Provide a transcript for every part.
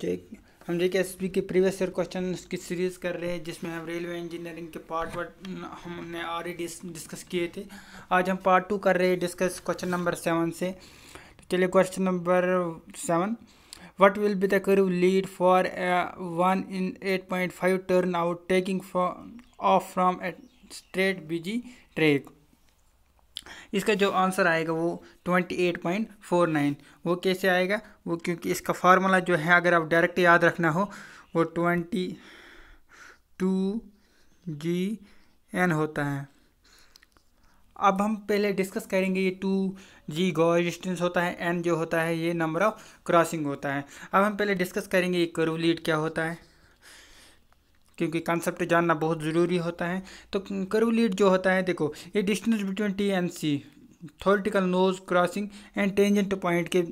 जे हम J K S B के previous year question की सीरीज़ कर रहे हैं जिसमें हम रेलवे इंजीनियरिंग के पार्ट वन हमने ऑलरेडी डिस्कस किए थे आज हम पार्ट टू कर रहे हैं डिस्कस क्वेश्चन नंबर सेवन से तो चलिए question number seven what will be the curve lead for one in eight point five turn out taking off from a straight B G track इसका जो आंसर आएगा वो twenty eight point four nine वो कैसे आएगा वो क्योंकि इसका फार्मूला जो है अगर आप डायरेक्ट याद रखना हो वो ट्वेंटी टू जी एन होता है अब हम पहले डिस्कस करेंगे ये टू जी गो डिस्टेंस होता है एन जो होता है ये नंबर ऑफ क्रॉसिंग होता है अब हम पहले डिस्कस करेंगे ये कर्व लीड क्या होता है क्योंकि कॉन्सेप्ट जानना बहुत ज़रूरी होता है तो कर्व लीड जो होता है देखो ये distance between T and C theoretical nose crossing and tangent point के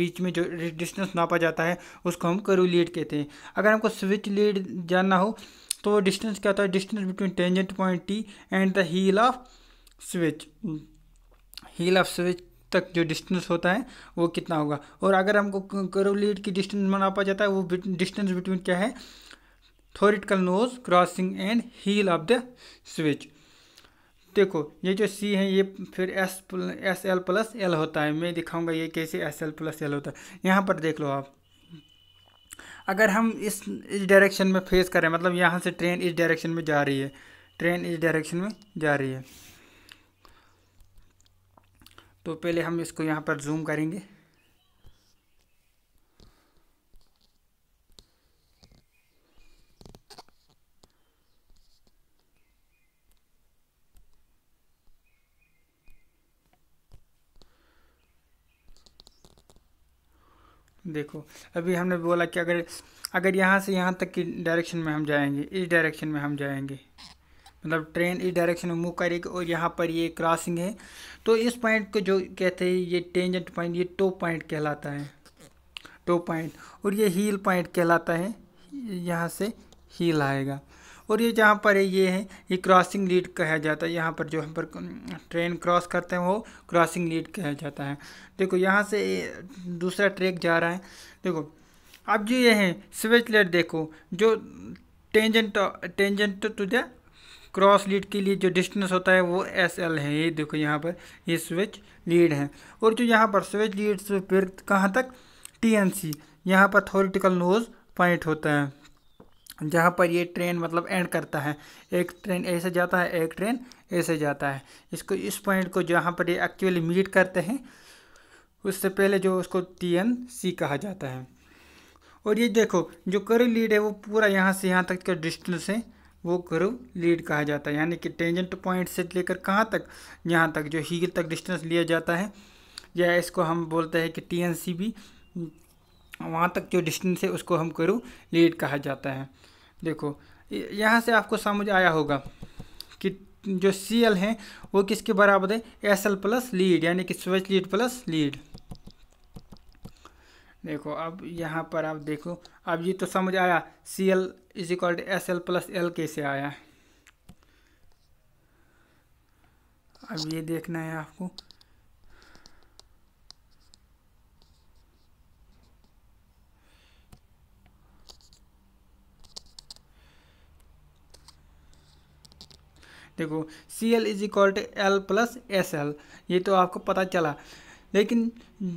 बीच में जो डिस्टेंस नापा जाता है उसको हम कर्व लीड कहते हैं अगर हमको स्विच लीड जानना हो तो वो डिस्टेंस क्या होता है distance between tangent point T and the heel of switch heel of switch तक जो डिस्टेंस होता है वो कितना होगा और अगर हमको कर्व लीड की डिस्टेंस नापा जाता है वो डिस्टेंस बिटवीन क्या है theoretical nose crossing and heel of the switch देखो ये जो सी है ये फिर S S L plus L होता है मैं दिखाऊंगा ये कैसे एस एल प्लस एल होता है यहाँ पर देख लो आप अगर हम इस इस डायरेक्शन में फेस करें मतलब यहाँ से ट्रेन इस डायरेक्शन में जा रही है ट्रेन इस डायरेक्शन में जा रही है तो पहले हम इसको यहाँ पर जूम करेंगे देखो अभी हमने बोला कि अगर अगर यहाँ से यहाँ तक की डायरेक्शन में हम जाएंगे इस डायरेक्शन में हम जाएंगे मतलब ट्रेन इस डायरेक्शन में मूव करेगी और यहाँ पर ये क्रॉसिंग है तो इस पॉइंट को जो कहते हैं ये टेंजेंट पॉइंट ये टॉप पॉइंट कहलाता है टॉप पॉइंट और ये हील पॉइंट कहलाता है यहाँ से हील आएगा और ये जहाँ पर है ये है ये क्रॉसिंग लीड कहा जाता है यहाँ पर जो हम पर ट्रेन क्रॉस करते हैं वो क्रॉसिंग लीड कहा जाता है देखो यहाँ से दूसरा ट्रैक जा रहा है देखो अब जो ये है स्विच लेट देखो जो tangent tangent to the cross lead के लिए जो डिस्टेंस होता है वो एस एल है ये देखो यहाँ पर ये स्विच लीड है और जो यहाँ पर स्विच लीड से फिर कहाँ तक टी एन सी यहाँ पर थोरिटिकल नोज पॉइंट होता है जहाँ पर ये ट्रेन मतलब एंड करता है एक ट्रेन ऐसे जाता है एक ट्रेन ऐसे जाता है इसको इस पॉइंट को जहाँ पर ये एक्चुअली मीट करते हैं उससे पहले जो उसको टी एन सी कहा जाता है और ये देखो जो कर्व लीड है वो पूरा यहाँ से यहाँ तक का डिस्टेंस है वो कर्व लीड कहा जाता है यानी कि टेंजेंट पॉइंट से लेकर कहाँ तक यहाँ तक जो हील तक डिस्टेंस लिया जाता है या इसको हम बोलते हैं कि टी एन सी भी वहाँ तक जो डिस्टेंस है उसको हम करूँ लीड कहा जाता है देखो यहाँ से आपको समझ आया होगा कि जो सी एल है वो किसके बराबर है एस एल प्लस लीड यानी कि स्वच लीड प्लस लीड देखो अब यहाँ पर आप देखो अब ये तो समझ आया C L is equal to S L plus L कैसे आया अब ये देखना है आपको देखो C L is equal to L plus S L ये तो आपको पता चला लेकिन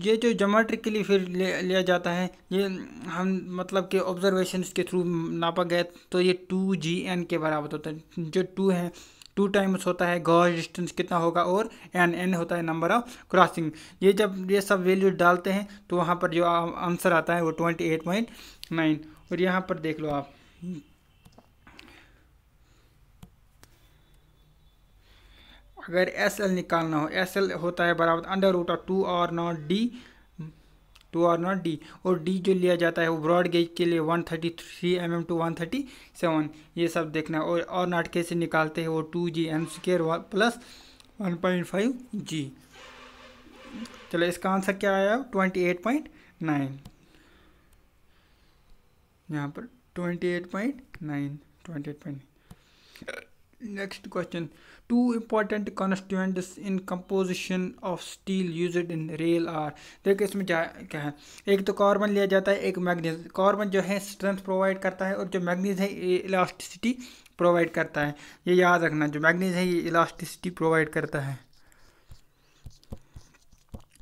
ये जो जोमेट्रिकली फिर ले लिया जाता है ये हम मतलब के ऑब्जर्वेशन के थ्रू नापा गया तो ये टू जी एन के बराबर होता है जो टू है टू टाइम्स होता है गॉज डिस्टेंस कितना होगा और एन एन होता है नंबर ऑफ क्रॉसिंग ये जब ये सब वैल्यू डालते हैं तो वहाँ पर जो आंसर आता है वो ट्वेंटी एट पॉइंट नाइन और यहाँ पर देख लो आप अगर एस एल निकालना हो एस एल होता है बराबर अंडर रूट ऑफ टू और नॉट डी टू और नॉट डी और डी जो लिया जाता है वो ब्रॉड गेज के लिए one thirty three M M to one thirty seven ये सब देखना है और और नॉट कैसे निकालते हैं वो two G M square plus one point five G चलो इसका आंसर क्या आया ट्वेंटी एट पॉइंट नाइन यहाँ पर twenty eight point nine twenty eight point Next question. Two important constituents in composition of steel used in rail are. देखिए इसमें क्या क्या है एक तो कार्बन लिया जाता है एक मैग्नीज कार्बन जो है स्ट्रेंथ प्रोवाइड करता है और जो मैग्नीज है ये इलास्टिसिटी प्रोवाइड करता है ये याद रखना जो मैग्नीज है ये इलास्टिसिटी प्रोवाइड करता है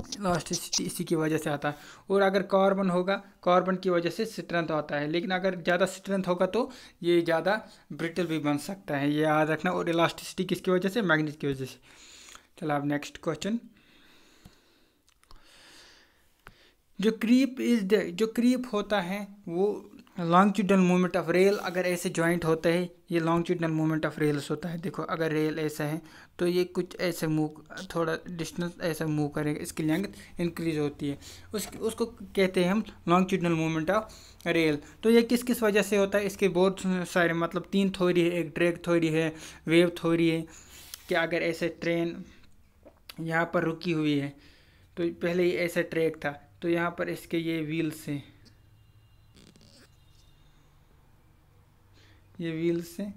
इलास्टिसिटी इसी की वजह से आता है और अगर कार्बन होगा कार्बन की वजह से स्ट्रेंथ आता है लेकिन अगर ज़्यादा स्ट्रेंथ होगा तो ये ज़्यादा ब्रिटल भी बन सकता है ये याद रखना और इलास्टिसिटी किसकी वजह से मैग्नेट की वजह से चलो अब नेक्स्ट क्वेश्चन जो क्रीप इज जो क्रीप होता है वो लॉन्गिट्यूडल मूवमेंट ऑफ रेल अगर ऐसे जॉइंट होता है ये लॉन्गिट्यूडल मूवमेंट ऑफ रेल्स होता है देखो अगर रेल ऐसा है तो ये कुछ ऐसे मूव थोड़ा डिस्टेंस ऐसा मूव करेगा इसकी लेंथ इंक्रीज होती है उस उसको कहते हैं हम लॉन्गिट्यूडल मूवमेंट ऑफ रेल तो ये किस किस वजह से होता है इसके बहुत सारे मतलब तीन थोरी है एक ड्रैग थोरी है वेव थोरी है कि अगर ऐसे ट्रेन यहाँ पर रुकी हुई है तो पहले ही ऐसा ट्रैक था तो यहाँ पर इसके ये व्हील्स हैं ये व्हील्स से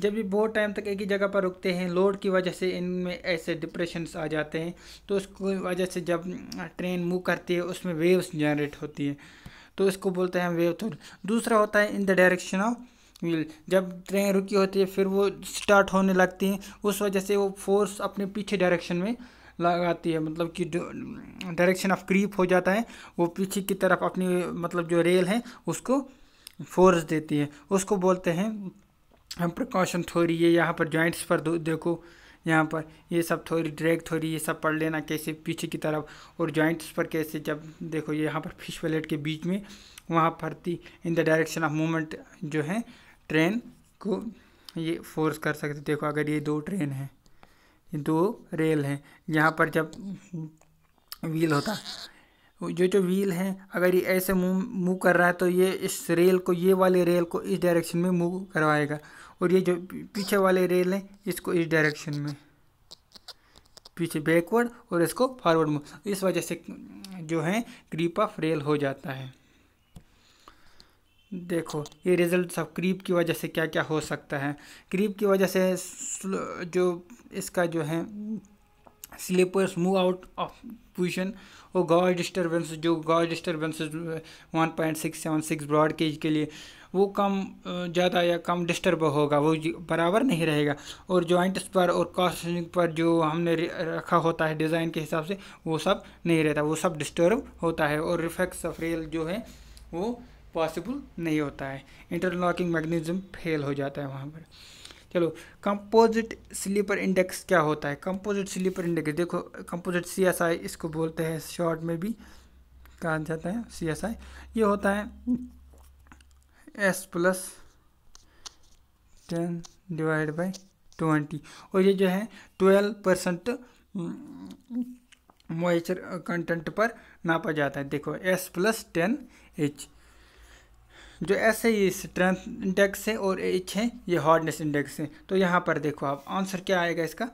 जब ये बहुत टाइम तक एक ही जगह पर रुकते हैं लोड की वजह से इनमें ऐसे डिप्रेशंस आ जाते हैं तो उसकी वजह से जब ट्रेन मूव करती है उसमें वेव्स जनरेट होती है तो इसको बोलते हैं वेव थोड़ दूसरा होता है in the direction of wheel जब ट्रेन रुकी होती है फिर वो स्टार्ट होने लगती है उस वजह से वो फोर्स अपने पीछे डायरेक्शन में लगाती है मतलब कि डायरेक्शन ऑफ क्रीप हो जाता है वो पीछे की तरफ अपनी मतलब जो रेल है उसको फोर्स देती है उसको बोलते हैं हम प्रिकॉशन थोड़ी ये यहाँ पर जॉइंट्स पर देखो यहाँ पर ये सब थोड़ी ड्रैग थोड़ी ये सब पढ़ लेना कैसे पीछे की तरफ और जॉइंट्स पर कैसे जब देखो ये यहाँ पर फिश वलेट के बीच में वहाँ पर थी in the direction of movement जो है ट्रेन को ये फोर्स कर सकते देखो अगर ये दो ट्रेन है ये दो रेल हैं यहाँ पर जब व्हील होता जो जो व्हील है अगर ये ऐसे मूव मूव कर रहा है तो ये इस रेल को ये वाले रेल को इस डायरेक्शन में मूव करवाएगा और ये जो पीछे वाले रेल हैं इसको इस डायरेक्शन में पीछे बैकवर्ड और इसको फॉरवर्ड मूव इस वजह से जो है क्रीप ऑफ रेल हो जाता है देखो ये रिज़ल्ट सब क्रीप की वजह से क्या क्या हो सकता है क्रीप की वजह से जो इसका जो है sleepers move out of position और गॉज डिस्टर्बेंस जो gauge disturbance one point six seven six broad gauge के लिए वो कम ज़्यादा या कम डिस्टर्ब होगा वो बराबर नहीं रहेगा और जॉइंट्स पर और कॉस्टिंग पर जो हमने रखा होता है डिज़ाइन के हिसाब से वो सब नहीं रहता वो सब डिस्टर्ब होता है और रिफ्लेक्स ऑफ रेल जो है वो पॉसिबल नहीं होता है इंटरलॉकिंग मैगनीज़म फेल हो जाता है वहाँ पर चलो कंपोजिट स्लीपर इंडेक्स क्या होता है कंपोजिट स्लीपर इंडेक्स देखो कंपोजिट सी एस आई इसको बोलते हैं शॉर्ट में भी कहा जाता है सी एस आई ये होता है S plus ten divide by twenty और ये जो है ट्वेल्व परसेंट मॉइस्चर कंटेंट पर नापा जाता है देखो एस प्लस टेन एच जो एस है ये स्ट्रेंथ इंडेक्स है और एच है ये हार्डनेस इंडेक्स है तो यहाँ पर देखो आप आंसर क्या आएगा इसका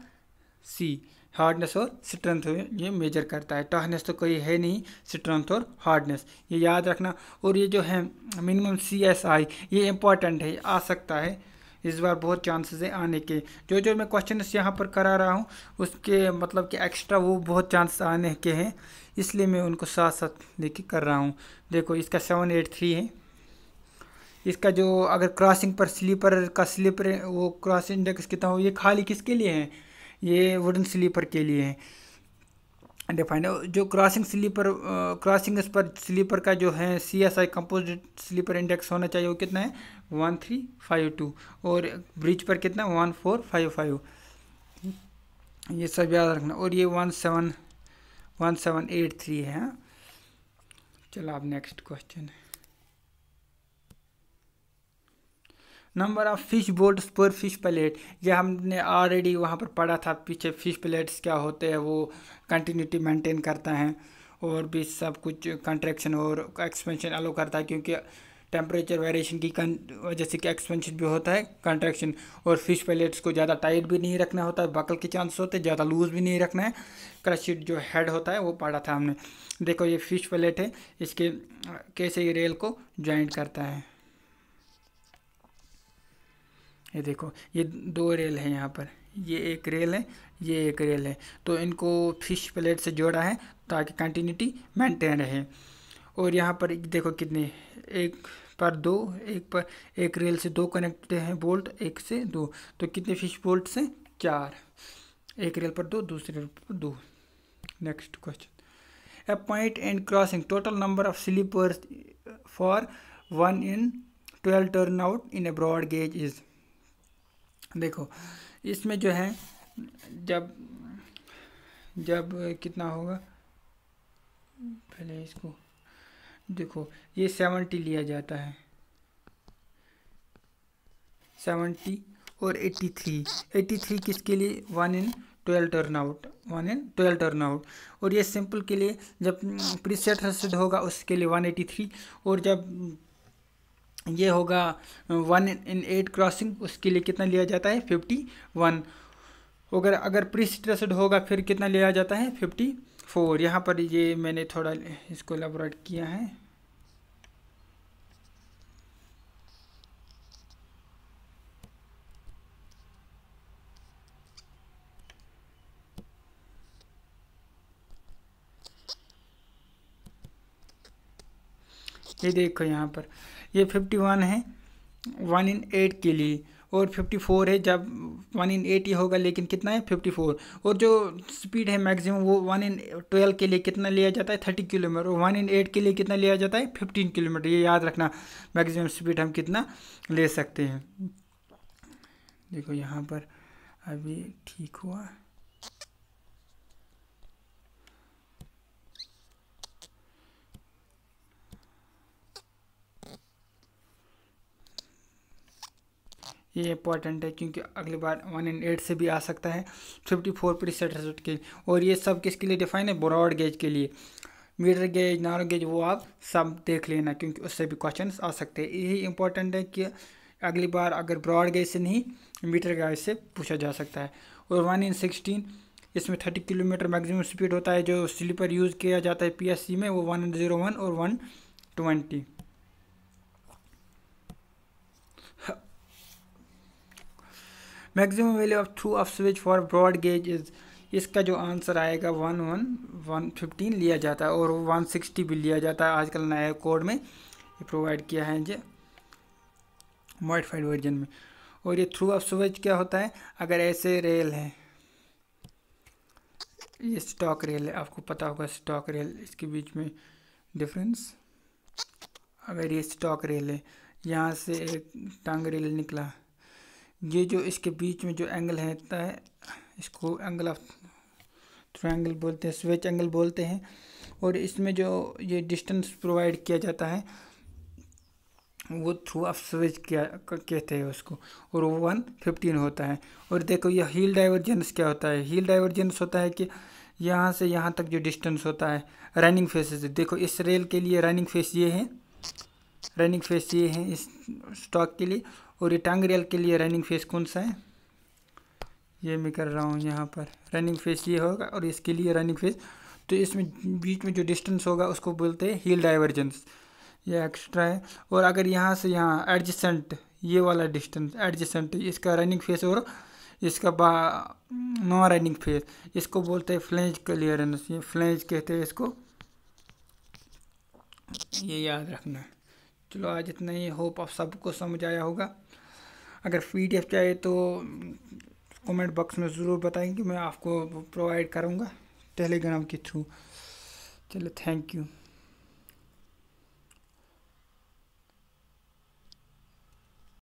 सी हार्डनेस और स्ट्रेंथ ये मेजर करता है टफनेस तो कोई है नहीं स्ट्रेंथ और हार्डनेस ये याद रखना और ये जो है मिनिमम सी एस आई ये इंपॉर्टेंट है आ सकता है इस बार बहुत चांसेस है आने के जो जो मैं क्वेश्चन यहाँ पर करा रहा हूँ उसके मतलब कि एक्स्ट्रा वो बहुत चांसेस आने के हैं इसलिए मैं उनको साथ साथ लेके कर रहा हूँ देखो इसका सेवन एट थ्री है इसका जो अगर क्रॉसिंग पर स्लीपर का स्लीपर वो क्रॉस इंडेक्स कितना हो ये खाली किसके लिए है ये वुडन स्लीपर के लिए है डिफाइंड जो क्रॉसिंग स्लीपर क्रॉसिंग पर स्लीपर का जो है C S I composite sleeper index होना चाहिए वो कितना है वन थ्री फाइव टू और ब्रिज पर कितना वन फोर फाइव फाइव ये सब याद रखना और ये one seven one seven eight three है हाँ। चलो आप नेक्स्ट क्वेश्चन है नंबर ऑफ़ फिश बोट्स पर फिश प्लेट ये हमने ऑलरेडी वहाँ पर पढ़ा था पीछे फिश प्लेट्स क्या होते हैं वो कंटिन्यूटी मेंटेन करता है और भी सब कुछ कंट्रैक्शन और एक्सपेंशन अलो करता है क्योंकि टेम्परेचर वेरिएशन की वजह से कि एक्सपेंशन भी होता है कंट्रैक्शन और फिश प्लेट्स को ज़्यादा टाइट भी नहीं रखना होता है बकल के चांस होते हैं ज़्यादा लूज़ भी नहीं रखना है क्रशिड जो हेड होता है वो पड़ा था हमने देखो ये फिश प्लेट है इसके कैसे ये रेल को ज्वाइंट करता है ये देखो ये दो रेल है यहाँ पर ये एक रेल है ये एक रेल है तो इनको फिश प्लेट से जोड़ा है ताकि कंटिन्यूटी मेंटेन रहे और यहाँ पर देखो कितने एक पर दो एक पर एक रेल से दो कनेक्ट हैं बोल्ट एक से दो तो कितने फिश बोल्ट से चार एक रेल पर दो दूसरे रेल पर दो next question A point and crossing total number of sleepers for one in twelve turn out in a broad gauge is देखो इसमें जो है जब जब कितना होगा पहले इसको देखो ये सेवेंटी लिया जाता है सेवेंटी और एट्टी थ्री एट्टी थ्री किसके लिए one in twelve turn out one in twelve turn out और ये सिंपल के लिए जब प्रीसेट होगा उसके लिए वन एटी थ्री और जब ये होगा वन इन एट क्रॉसिंग उसके लिए कितना लिया जाता है फिफ्टी वन अगर अगर प्री स्ट्रेसड होगा फिर कितना लिया जाता है फिफ्टी फोर यहाँ पर ये मैंने थोड़ा इसको एलाबोरेट किया है ये देखो यहाँ पर ये फिफ्टी वन है वन इन एट के लिए और फिफ्टी फोर है जब वन इन एट ही होगा लेकिन कितना है फिफ्टी फोर और जो स्पीड है मैक्सिमम वो वन इन ट्वेल्व के लिए कितना लिया जाता है थर्टी किलोमीटर और वन इन एट के लिए कितना लिया जाता है फिफ्टीन किलोमीटर ये याद रखना मैक्सिमम स्पीड हम कितना ले सकते हैं देखो यहाँ पर अभी ठीक हुआ ये इंपॉर्टेंट है क्योंकि अगली बार वन एंड एट से भी आ सकता है फिफ्टी फोर प्रतिशत रिजल्ट के और ये सब किसके लिए डिफाइन है ब्रॉड गेज के लिए मीटर गेज नारो गेज वो आप सब देख लेना क्योंकि उससे भी क्वेश्चन आ सकते हैं यही इंपॉर्टेंट है कि अगली बार अगर ब्रॉड गेज से नहीं मीटर गेज से पूछा जा सकता है और वन इन सिक्सटीन इसमें थर्टी किलोमीटर मैक्सिमम स्पीड होता है जो स्लीपर यूज़ किया जाता है सी में वो वन जीरो वन और one twenty maximum value of throw of switch for broad gauge is इसका जो आंसर आएगा वन वन वन फिफ्टीन लिया जाता है और वन सिक्सटी भी लिया जाता है आजकल नए कोड में ये प्रोवाइड किया है जो मॉडिफाइड वर्जन में और ये थ्रू ऑफ स्विच क्या होता है अगर ऐसे रेल है ये स्टॉक रेल है आपको पता होगा स्टॉक रेल इसके बीच में डिफरेंस अगर ये स्टॉक रेल है यहाँ से एक टांग रेल निकला ये जो इसके बीच में जो एंगल है इतना है इसको एंगल ऑफ एंगल बोलते हैं स्वेच एंगल बोलते हैं और इसमें जो ये डिस्टेंस प्रोवाइड किया जाता है वो थ्रू ऑफ स्वेच क्या कहते हैं उसको और वो वन फिफ्टीन होता है और देखो ये हील डाइवर्जेंस क्या होता है हील डाइवर्जेंस होता है कि यहाँ से यहाँ तक जो डिस्टेंस होता है रनिंग फेसेस देखो इस रेल के लिए रनिंग फेस ये है रनिंग फेस ये है इस स्टॉक के लिए और ये टांग के लिए रनिंग फेस कौन सा है ये मैं कर रहा हूँ यहाँ पर रनिंग फेस ये होगा और इसके लिए रनिंग फेस तो इसमें बीच में जो डिस्टेंस होगा उसको बोलते हैं हील डाइवर्जेंस ये एक्स्ट्रा है और अगर यहाँ से यहाँ एडजसेंट ये वाला डिस्टेंस एडजसेंट इसका रनिंग फेस और इसका बा नॉन रनिंग फेस इसको बोलते हैं फ्लेंज क्लियरेंस ये फ्लेंज कहते हैं इसको ये याद रखना है चलो आज इतना ही होप आप सबको समझ आया होगा अगर पी डी एफ चाहिए तो कमेंट बॉक्स में ज़रूर बताएं कि मैं आपको प्रोवाइड करूँगा टेलीग्राम के थ्रू चलो थैंक यू